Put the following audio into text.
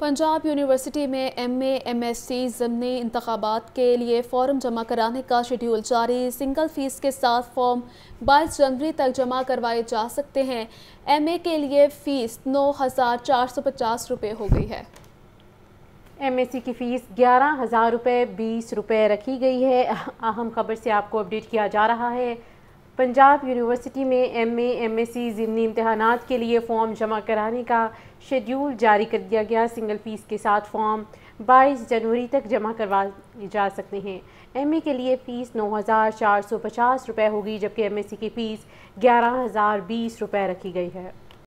Punjab university में M MSc ज़मनी इंतबात के लिए फॉर्म जमा कराने का शेड्यूल जारी सिंगल फ़ीस के साथ फॉर्म 22 जनवरी तक जमा करवाए जा सकते हैं एमए के लिए फ़ीस नौ हज़ार चार सौ पचास रुपये हो गई है एमएससी की फ़ीस ग्यारह हज़ार रुपये बीस रुपये रखी गई है अहम खबर से आपको अपडेट किया जा रहा है पंजाब यूनिवर्सिटी में M A M S C ज़िमनी इम्तहान के लिए फ़ॉर्म जमा कराने का शेड्यूल जारी कर दिया गया सिंगल फ़ीस के साथ फॉर्म 22 जनवरी तक जमा करवा जा सकते हैं एमए के लिए फ़ीस नौ हज़ार चार सौ पचास रुपये होगी जबकि एमएससी की फ़ीस ग्यारह हज़ार बीस रुपये रखी गई है